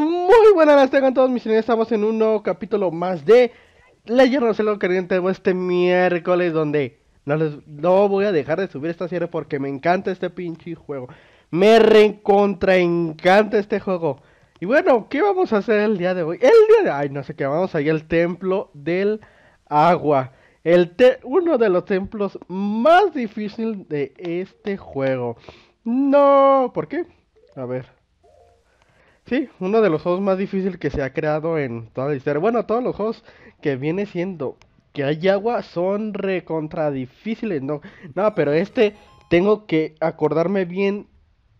muy buenas tengan todos mis señores, estamos en un nuevo capítulo más de Legend of Zelda Caliente este miércoles donde no, les, no voy a dejar de subir esta serie porque me encanta este pinche juego. Me reencontra, encanta este juego. Y bueno, ¿qué vamos a hacer el día de hoy? El día de... Ay, no sé qué, vamos a ir al templo del agua. El te... Uno de los templos más difíciles de este juego. No, ¿por qué? A ver. Sí, uno de los juegos más difíciles que se ha creado en toda la historia. Bueno, todos los juegos que viene siendo que hay agua son recontra difíciles, no, no, pero este tengo que acordarme bien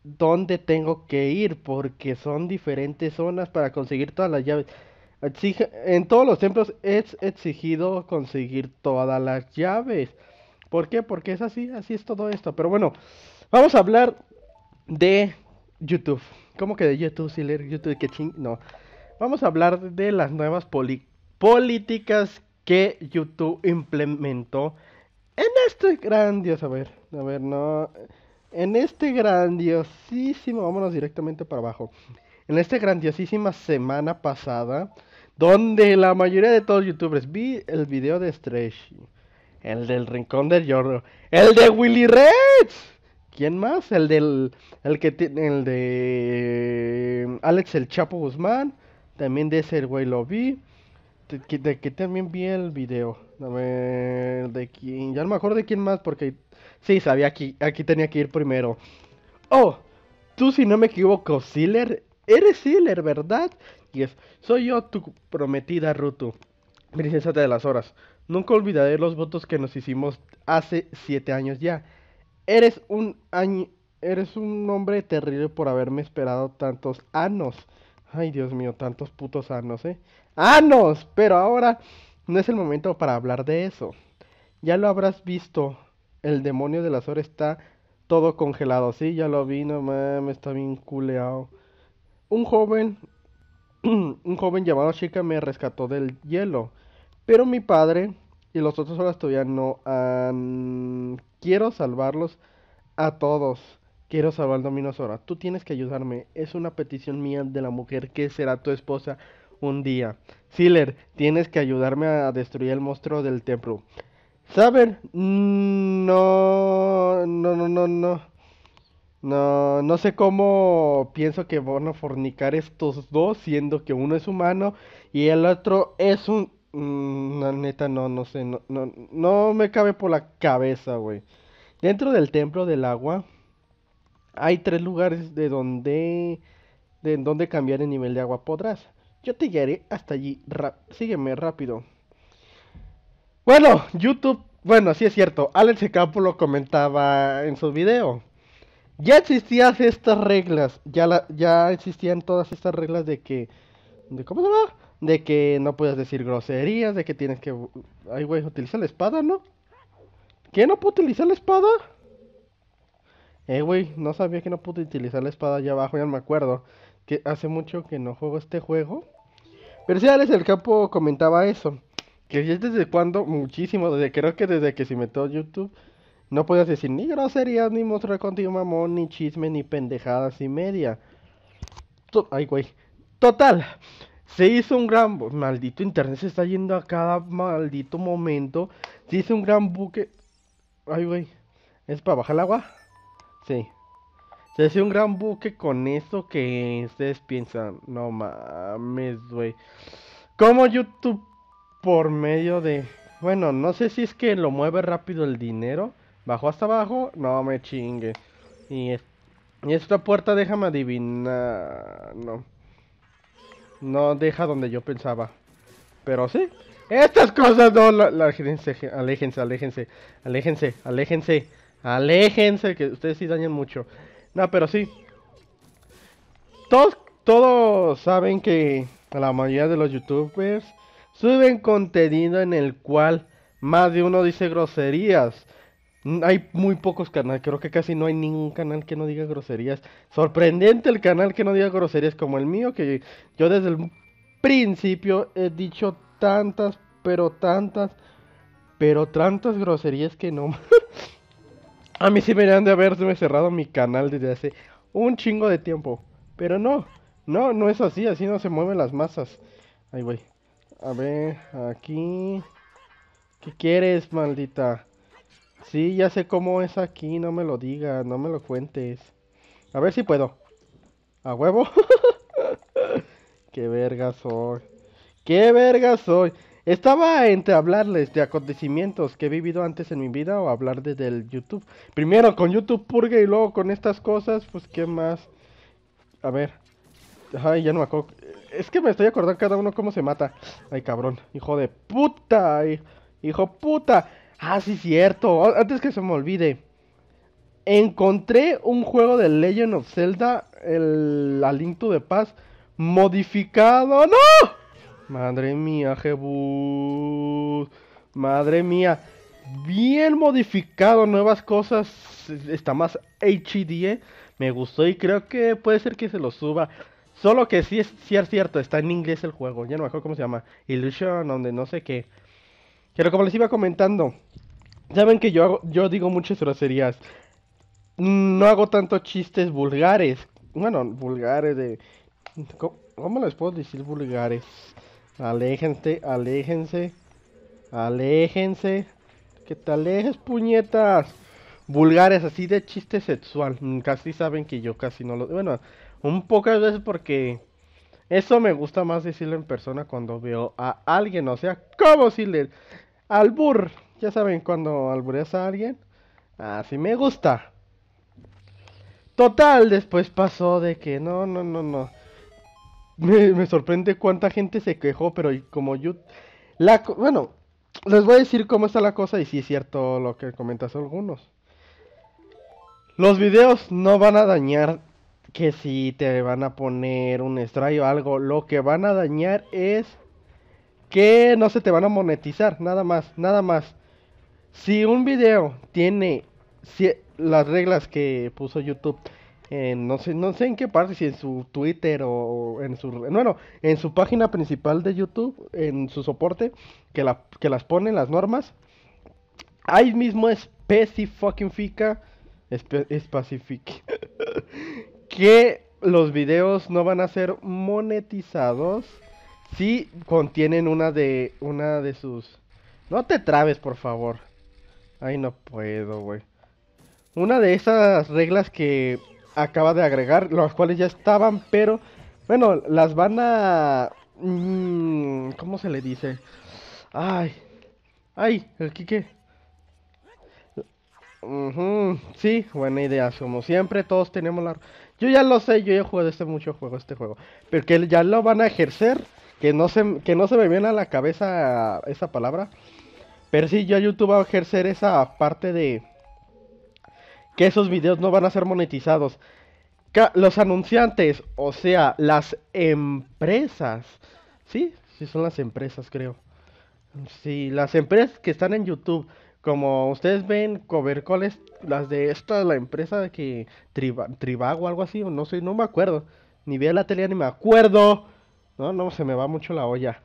dónde tengo que ir porque son diferentes zonas para conseguir todas las llaves. en todos los templos es exigido conseguir todas las llaves. ¿Por qué? Porque es así, así es todo esto. Pero bueno, vamos a hablar de YouTube. ¿Cómo que de YouTube? ¿Sí leer YouTube, que ching. No. Vamos a hablar de las nuevas políticas que YouTube implementó en este grandioso. A ver, a ver, no. En este grandiosísimo. Vámonos directamente para abajo. En esta grandiosísima semana pasada. Donde la mayoría de todos los youtubers vi el video de Stretch. El del rincón del Jordan. El de Willy Reds. ¿Quién más? El del. El que El de. Alex el Chapo Guzmán. También de ese güey lo vi. De, que también vi el video. A ver. De quién. Ya no me de quién más porque. Sí, sabía aquí. Aquí tenía que ir primero. Oh, tú si no me equivoco, Sealer. Eres Sealer, ¿verdad? Y es. Soy yo tu prometida Rutu. Princesa de las horas. Nunca olvidaré los votos que nos hicimos hace siete años ya. Eres un año eres un hombre terrible por haberme esperado tantos años. Ay, Dios mío, tantos putos años, ¿eh? ¡Anos! Pero ahora no es el momento para hablar de eso. Ya lo habrás visto. El demonio de del azor está todo congelado. Sí, ya lo vi, no mames, está bien culeado. Un joven, un joven llamado Chica me rescató del hielo. Pero mi padre y los otros horas todavía no Quiero salvarlos a todos. Quiero salvar ahora Tú tienes que ayudarme. Es una petición mía de la mujer que será tu esposa un día. Siler, tienes que ayudarme a destruir el monstruo del templo. Saber, no, no, no, no, no. No, no sé cómo pienso que van a fornicar estos dos, siendo que uno es humano y el otro es un Mm, neta, no, no sé. No, no, me cabe por la cabeza, güey. Dentro del templo del agua hay tres lugares de donde, de donde cambiar el nivel de agua podrás. Yo te guiaré hasta allí. Sígueme rápido. Bueno, YouTube. Bueno, así es cierto. Alex Campo lo comentaba en su video. Ya existían estas reglas. Ya, ya existían todas estas reglas de que. De, ¿Cómo se llama? de que no puedes decir groserías, de que tienes que... Ay, güey, utiliza la espada, ¿no? ¿Qué no puedo utilizar la espada? Eh, güey, no sabía que no puedo utilizar la espada allá abajo, ya no me acuerdo. Que hace mucho que no juego este juego. Pero si Alex el Campo comentaba eso. Que es desde cuando, muchísimo, desde creo que desde que se metió YouTube, no podías decir ni groserías, ni mostrar contigo mamón, ni chisme, ni pendejadas y media. Ay, güey. Total. Se hizo un gran... Maldito internet se está yendo a cada maldito momento. Se hizo un gran buque... Ay, güey. ¿Es para bajar el agua? Sí. Se hizo un gran buque con esto que ustedes piensan. No mames, güey. Como YouTube por medio de... Bueno, no sé si es que lo mueve rápido el dinero. bajo hasta abajo. No me chingue. Y, y esta puerta déjame adivinar. No. No deja donde yo pensaba. Pero sí. Estas cosas no. aléjense, aléjense, aléjense, aléjense, aléjense, aléjense, que ustedes sí dañan mucho. No, pero sí. Todos, todos saben que la mayoría de los youtubers suben contenido en el cual más de uno dice groserías. Mm, hay muy pocos canales, creo que casi no hay ningún canal que no diga groserías. Sorprendente el canal que no diga groserías como el mío, que yo desde el principio he dicho tantas, pero tantas, pero tantas groserías que no... A mí sí me han de haberme cerrado mi canal desde hace un chingo de tiempo. Pero no, no, no es así, así no se mueven las masas. Ahí voy. A ver, aquí... ¿Qué quieres, maldita? Sí, ya sé cómo es aquí, no me lo digas, no me lo cuentes. A ver si puedo. ¿A huevo? Qué verga soy. Qué verga soy. Estaba entre hablarles de acontecimientos que he vivido antes en mi vida o hablar desde el YouTube. Primero con YouTube Purga y luego con estas cosas, pues qué más. A ver. Ay, ya no me acuerdo. Es que me estoy acordando cada uno cómo se mata. Ay, cabrón. Hijo de puta. Hijo puta. Ah, sí, cierto. Antes que se me olvide. Encontré un juego de Legend of Zelda, el A Link to the modificado. ¡No! Madre mía, Jebus. Madre mía. Bien modificado, nuevas cosas. Está más HD, eh. Me gustó y creo que puede ser que se lo suba. Solo que sí es, sí es cierto, está en inglés el juego. Ya no me acuerdo cómo se llama. Illusion, donde no sé qué. Pero como les iba comentando, saben que yo, yo digo muchas groserías. No hago tantos chistes vulgares. Bueno, vulgares de... ¿Cómo, les puedo decir vulgares? Aléjense, aléjense, aléjense. Que te alejes, puñetas. Vulgares, así de chiste sexual. Casi saben que yo casi no lo... Bueno, un pocas veces porque... Eso me gusta más decirlo en persona cuando veo a alguien, o sea, ¿cómo si le... Albur. Ya saben, cuando albureas a alguien. Así me gusta. Total, después pasó de que no, no, no, no. Me, sorprende cuánta gente se quejó, pero como yo... La, bueno, les voy a decir cómo está la cosa y si es cierto lo que comentas algunos. Los videos no van a dañar que si te van a poner un strike o algo. Lo que van a dañar es que no se te van a monetizar, nada más, nada más. Si un video tiene las reglas que puso YouTube, no, sé, no sé en qué parte, si en su Twitter o en su... Bueno, en su página principal de YouTube, en su soporte, que, la, que las pone las normas, ahí mismo especifica, especifica, que los videos no van a ser monetizados sí contienen una de una de sus no te trabes por favor ay no puedo güey una de esas reglas que acaba de agregar las cuales ya estaban pero bueno las van a mm, cómo se le dice ay ay el Kike sí buena idea como siempre todos tenemos la yo ya lo sé yo ya jugado este mucho juego este juego pero que ya lo van a ejercer que no se, que no se me viene a la cabeza esa palabra. Pero sí, a YouTube va a ejercer esa parte de que esos videos no van a ser monetizados. Los anunciantes, o sea, las empresas, ¿sí? Sí, son las empresas, creo. Sí, las empresas que están en YouTube, como ustedes ven, cobercoles, las de esta, la empresa de que Tribago o algo así, no sé, no me acuerdo. Ni vi la tele ni me acuerdo. No, no, se me va mucho la olla.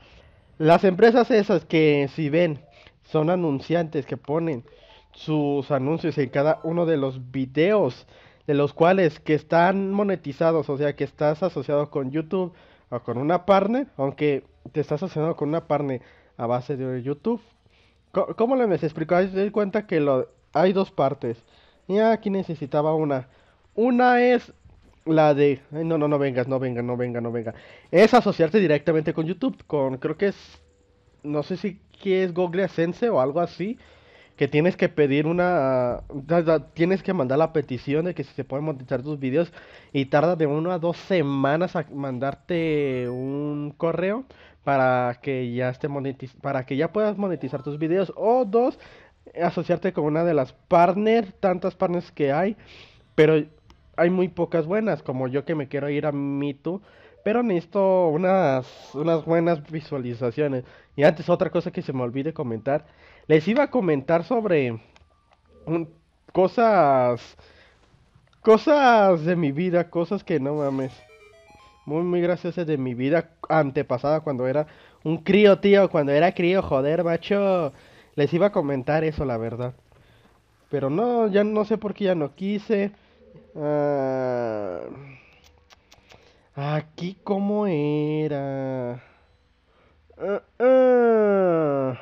Las empresas esas que si ven son anunciantes que ponen sus anuncios en cada uno de los videos de los cuales que están monetizados, o sea que estás asociado con YouTube o con una partner, aunque te estás asociado con una partner a base de YouTube. ¿Cómo, le les explico? Ahí cuenta que lo, hay dos partes. Y aquí necesitaba una. Una es la de no, no, no vengas, no venga, no venga, no venga. Es asociarte directamente con YouTube, con creo que es no sé si que es Google Sense o algo así, que tienes que pedir una tienes que mandar la petición de que si se pueden monetizar tus videos y tarda de una a dos semanas a mandarte un correo para que ya esté monetiz para que ya puedas monetizar tus videos o dos asociarte con una de las partners, tantas partners que hay, pero hay muy pocas buenas, como yo que me quiero ir a Mitu, pero necesito unas, unas buenas visualizaciones. Y antes otra cosa que se me olvide comentar, les iba a comentar sobre cosas, cosas de mi vida, cosas que no mames, muy muy graciosas de mi vida antepasada cuando era un crío, tío, cuando era crío, joder, macho. Les iba a comentar eso, la verdad. Pero no, ya no sé por qué ya no quise. Ah, aquí como era. Ah, ah.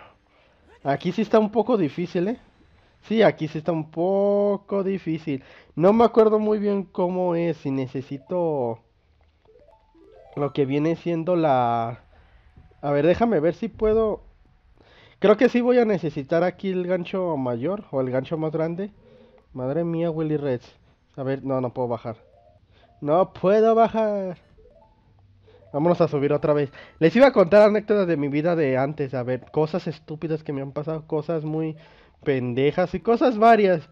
Aquí sí está un poco difícil, ¿eh? Sí, aquí sí está un poco difícil. No me acuerdo muy bien cómo es. Si necesito lo que viene siendo la... A ver, déjame ver si puedo... Creo que sí voy a necesitar aquí el gancho mayor o el gancho más grande. Madre mía, Willy Reds. A ver, no, no puedo bajar. No puedo bajar. Vámonos a subir otra vez. Les iba a contar anécdotas de mi vida de antes. A ver, cosas estúpidas que me han pasado. Cosas muy pendejas y cosas varias.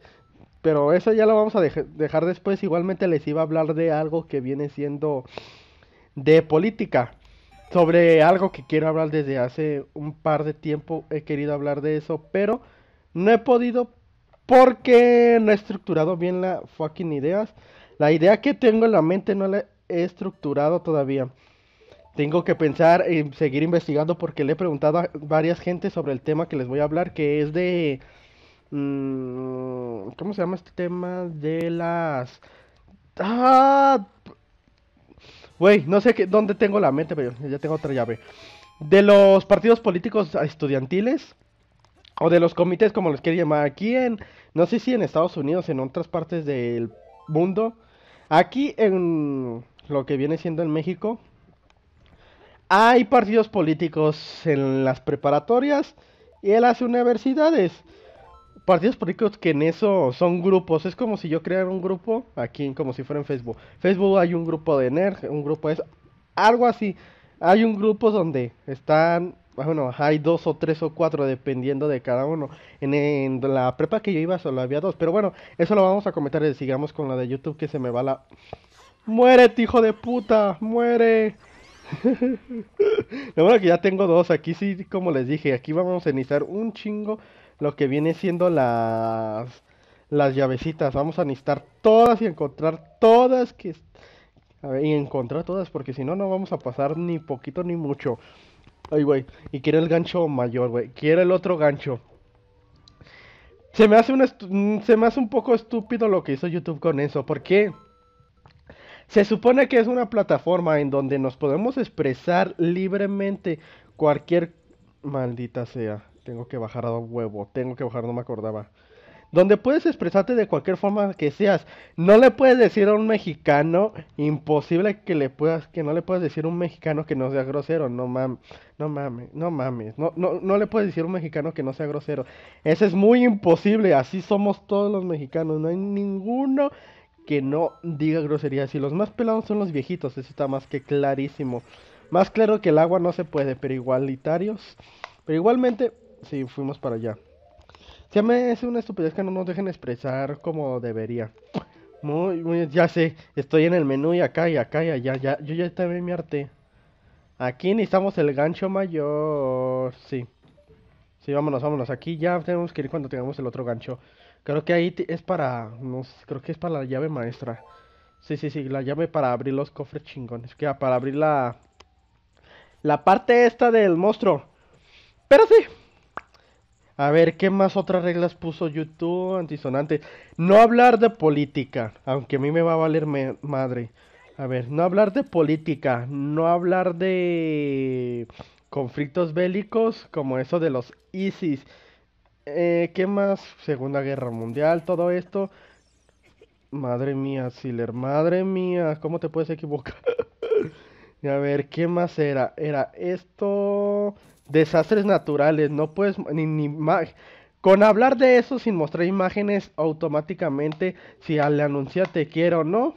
Pero eso ya lo vamos a dejar después. Igualmente les iba a hablar de algo que viene siendo de política. Sobre algo que quiero hablar desde hace un par de tiempo. He querido hablar de eso. Pero no he podido porque no he estructurado bien la fucking ideas. La idea que tengo en la mente no la he estructurado todavía. Tengo que pensar y seguir investigando porque le he preguntado a varias gentes sobre el tema que les voy a hablar, que es de... Mm, ¿Cómo se llama este tema? De las... ¡Ah! wey no sé qué, dónde tengo la mente, pero ya tengo otra llave. De los partidos políticos estudiantiles o de los comités, como los quiere llamar, aquí en, no sé si en Estados Unidos, en otras partes del mundo, aquí en lo que viene siendo en México, hay partidos políticos en las preparatorias y en las universidades. Partidos políticos que en eso son grupos. Es como si yo creara un grupo aquí, como si fuera en Facebook. Facebook hay un grupo de nerd, un grupo de algo así. Hay un grupo donde están bueno, hay dos o tres o cuatro dependiendo de cada uno. En, la prepa que yo iba solo había dos, pero bueno, eso lo vamos a comentar y eh, sigamos con la de YouTube que se me va la... muere hijo de puta, muere. lo bueno que ya tengo dos, aquí sí, como les dije, aquí vamos a necesitar un chingo lo que viene siendo las las llavecitas. Vamos a necesitar todas y encontrar todas que... A ver, y encontrar todas, porque si no, no vamos a pasar ni poquito ni mucho. Ay, güey. Y quiere el gancho mayor, güey. Quiere el otro gancho. Se me, hace un mm, se me hace un poco estúpido lo que hizo YouTube con eso. ¿Por qué? Se supone que es una plataforma en donde nos podemos expresar libremente cualquier... Maldita sea. Tengo que bajar a huevo. Tengo que bajar, no me acordaba donde puedes expresarte de cualquier forma que seas. No le puedes decir a un mexicano, imposible que le puedas, que no le puedas decir a un mexicano que no sea grosero, no mames, no mames, no mames, no, no, no le puedes decir a un mexicano que no sea grosero. Eso es muy imposible, así somos todos los mexicanos, no hay ninguno que no diga groserías. Y los más pelados son los viejitos, eso está más que clarísimo. Más claro que el agua no se puede, pero igualitarios. Pero igualmente, sí, fuimos para allá. Se me hace una estupidez que no nos dejen expresar como debería. Muy, muy, ya sé, estoy en el menú y acá y acá y allá, ya, yo ya también mi arte. Aquí necesitamos el gancho mayor, sí. Sí, vámonos, vámonos, aquí ya tenemos que ir cuando tengamos el otro gancho. Creo que ahí es para, creo que es para la llave maestra. Sí, sí, sí, la llave para abrir los cofres chingones, que ah, para abrir la, la parte esta del monstruo. Pero sí, a ver, ¿qué más otras reglas puso YouTube? Antisonante. No hablar de política, aunque a mí me va a valer madre. A ver, no hablar de política, no hablar de conflictos bélicos como eso de los ISIS. Eh, ¿Qué más? Segunda Guerra Mundial, todo esto. Madre mía, Siler, madre mía, ¿cómo te puedes equivocar? a ver, ¿qué más era? Era esto, desastres naturales, no puedes ni, ni con hablar de eso sin mostrar imágenes automáticamente si al anunciante quiere o no.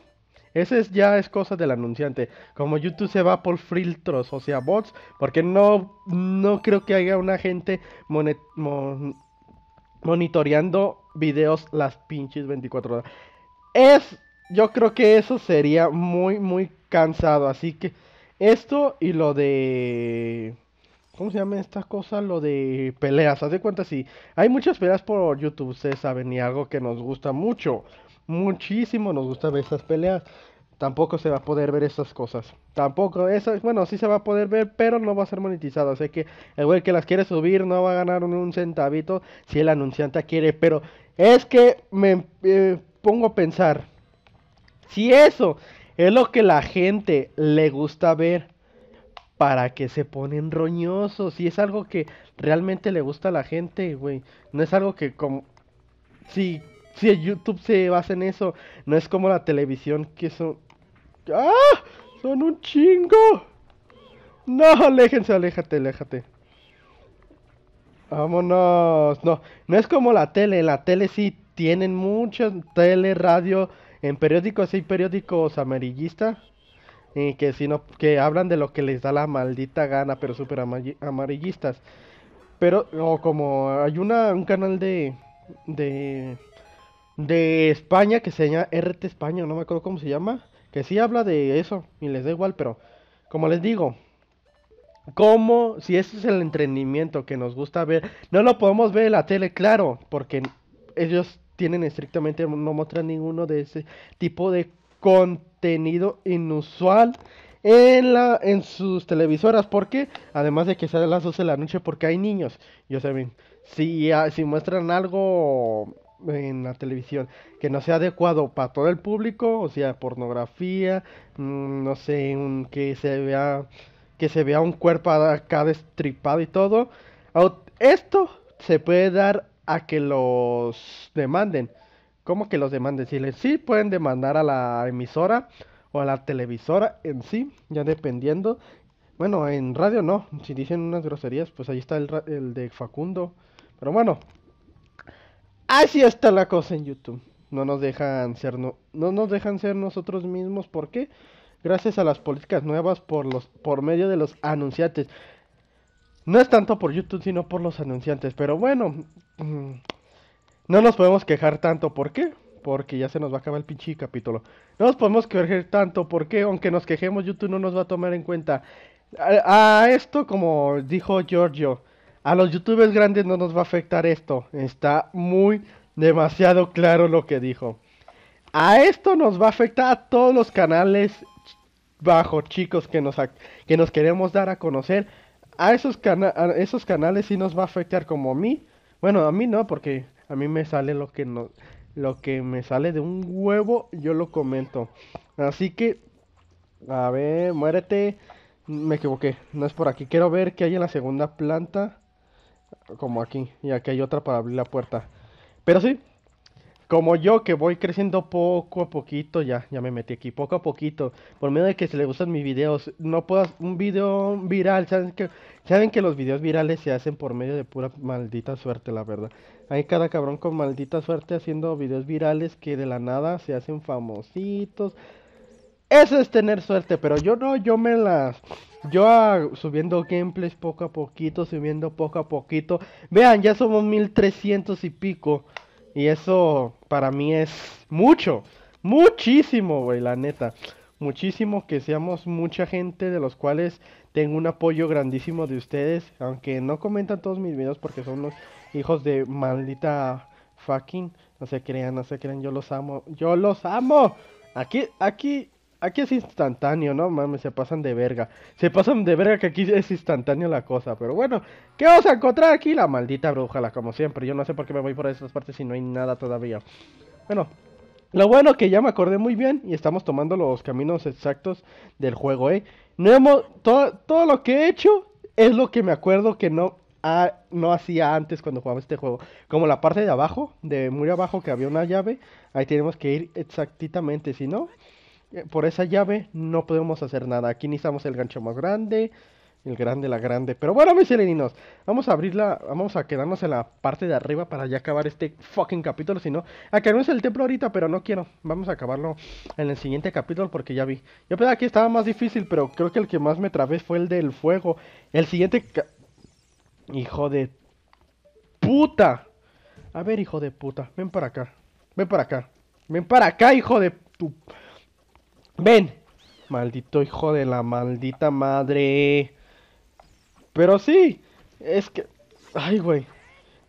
eso es, ya es cosa del anunciante. Como YouTube se va por filtros, o sea, bots, porque no, no creo que haya una gente monitoreando videos las pinches 24 horas. Es, yo creo que eso sería muy, muy cansado. Así que esto y lo de ¿Cómo se llama esta cosa? Lo de peleas. Haz de cuenta, sí. Hay muchas peleas por YouTube, ustedes saben, y algo que nos gusta mucho. Muchísimo nos gusta ver esas peleas. Tampoco se va a poder ver esas cosas. Tampoco, eso, bueno, sí se va a poder ver, pero no va a ser monetizado. Así que el güey que las quiere subir no va a ganar un centavito si el anunciante quiere. Pero es que me eh, pongo a pensar. Si eso es lo que la gente le gusta ver para que se ponen roñosos. Y es algo que realmente le gusta a la gente, güey. No es algo que como... Si, si YouTube se basa en eso, no es como la televisión que son... ¡Ah! Son un chingo. No, aléjense, aléjate, aléjate. Vámonos. No, no es como la tele. La tele sí tienen mucha Tele, radio. En periódicos hay periódicos amarillistas y que, sino, que hablan de lo que les da la maldita gana, pero súper amarillistas. Pero o como hay una, un canal de, de, de España que se llama RT España, no me acuerdo cómo se llama, que sí habla de eso y les da igual, pero como les digo, como si ese es el entretenimiento que nos gusta ver, no lo podemos ver en la tele, claro, porque ellos tienen estrictamente, no muestran ninguno de ese tipo de contenido inusual en, la, en sus televisoras. Porque además de que sea a las 12 de la noche, porque hay niños. Yo sé si, ah, si muestran algo en la televisión que no sea adecuado para todo el público, o sea, pornografía, mm, no sé, que se vea que se vea un cuerpo acá destripado y todo. Esto se puede dar a que los demanden. ¿Cómo que los demanden? Si sí, pueden demandar a la emisora o a la televisora en sí, ya dependiendo. Bueno, en radio no, si dicen unas groserías, pues ahí está el, de Facundo. Pero bueno, así está la cosa en YouTube. No nos dejan ser, no nos dejan ser nosotros mismos. ¿Por qué? Gracias a las políticas nuevas por, los, por medio de los anunciantes. No es tanto por YouTube, sino por los anunciantes. Pero bueno, mm, no nos podemos quejar tanto, ¿por qué? Porque ya se nos va a acabar el pinche capítulo. No nos podemos quejar tanto, ¿por qué? Aunque nos quejemos, YouTube no nos va a tomar en cuenta. A, esto, como dijo Giorgio, a los youtubers grandes no nos va a afectar esto. Está muy demasiado claro lo que dijo. A esto nos va a afectar a todos los canales bajo chicos que nos, que nos queremos dar a conocer. A esos, a esos canales sí nos va a afectar como a mí. Bueno, a mí no, porque a mí me sale lo que no, lo que me sale de un huevo, yo lo comento. Así que, a ver, muérete. Me equivoqué, no es por aquí. Quiero ver qué hay en la segunda planta. Como aquí, y aquí hay otra para abrir la puerta. Pero sí, como yo que voy creciendo poco a poquito, ya, ya me metí aquí, poco a poquito, por medio de que se le gustan mis videos, no puedo, un video viral, saben que, saben que los videos virales se hacen por medio de pura maldita suerte, la verdad. Hay cada cabrón con maldita suerte haciendo videos virales que de la nada se hacen famositos. Eso es tener suerte, pero yo no, yo me las... Yo subiendo gameplays poco a poquito, subiendo poco a poquito. Vean, ya somos 1300 y pico. Y eso para mí es mucho, muchísimo, güey, la neta. Muchísimo que seamos mucha gente de los cuales tengo un apoyo grandísimo de ustedes. Aunque no comentan todos mis videos porque son los hijos de maldita fucking. No se crean, no se crean, yo los amo, yo los amo. Aquí, aquí aquí es instantáneo, no mames, se pasan de verga. Se pasan de verga que aquí es instantáneo la cosa, pero bueno, ¿qué vamos a encontrar aquí? La maldita la como siempre. Yo no sé por qué me voy por esas partes si no hay nada todavía. Bueno, lo bueno que ya me acordé muy bien y estamos tomando los caminos exactos del juego, ¿eh? No hemos, todo, lo que he hecho es lo que me acuerdo que no, no hacía antes cuando jugaba este juego. Como la parte de abajo, de muy abajo que había una llave, ahí tenemos que ir exactamente, si no por esa llave no podemos hacer nada. Aquí necesitamos el gancho más grande, el grande, la grande. Pero bueno, mis sereninos, vamos a abrirla, vamos a quedarnos en la parte de arriba para ya acabar este fucking capítulo. Si no, es el templo ahorita, pero no quiero. Vamos a acabarlo en el siguiente capítulo porque ya vi. Yo pensaba que estaba más difícil, pero creo que el que más me trabé fue el del fuego. El siguiente... Hijo de... ¡Puta! A ver, hijo de puta, ven para acá. Ven para acá. Ven para acá, hijo de... Tu... Ven. Maldito hijo de la maldita madre. Pero sí. Es que... Ay, güey.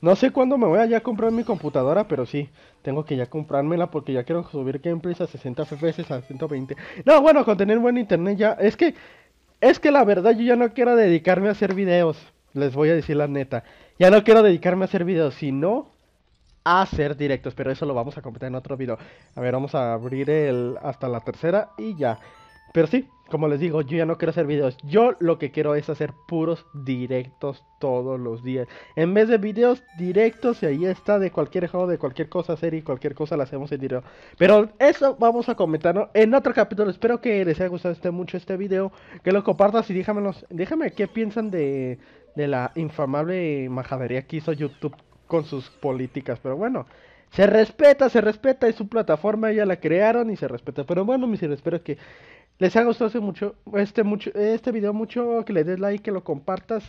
No sé cuándo me voy a ya comprar mi computadora, pero sí, tengo que ya comprármela porque ya quiero subir gameplays a 60 FPS, a 120. No, bueno, con tener buen internet ya, es que, es que la verdad yo ya no quiero dedicarme a hacer videos, les voy a decir la neta. Ya no quiero dedicarme a hacer videos, si no, hacer directos, pero eso lo vamos a comentar en otro video. A ver, vamos a abrir el hasta la tercera y ya. Pero sí, como les digo, yo ya no quiero hacer videos. Yo lo que quiero es hacer puros directos todos los días. En vez de videos directos, y ahí está, de cualquier juego, de cualquier cosa, serie, cualquier cosa la hacemos en directo. Pero eso vamos a comentarlo en otro capítulo. Espero que les haya gustado este, mucho este video. Que lo compartas y déjame qué piensan de, de la infamable majadería que hizo YouTube con sus políticas, pero bueno, se respeta, se respeta, y su plataforma, ya la crearon y se respeta. Pero bueno, mis espero que les haya gustado mucho, este, mucho, este video mucho, que le des like, que lo compartas.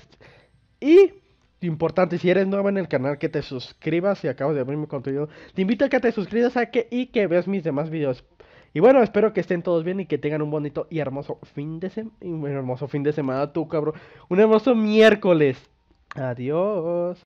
Y, importante, si eres nuevo en el canal, que te suscribas si acabas de abrir mi contenido. Te invito a que te suscribas a que, y que veas mis demás videos. Y bueno, espero que estén todos bien y que tengan un bonito y hermoso fin de semana. Un hermoso fin de semana, tú cabrón. Un hermoso miércoles. Adiós.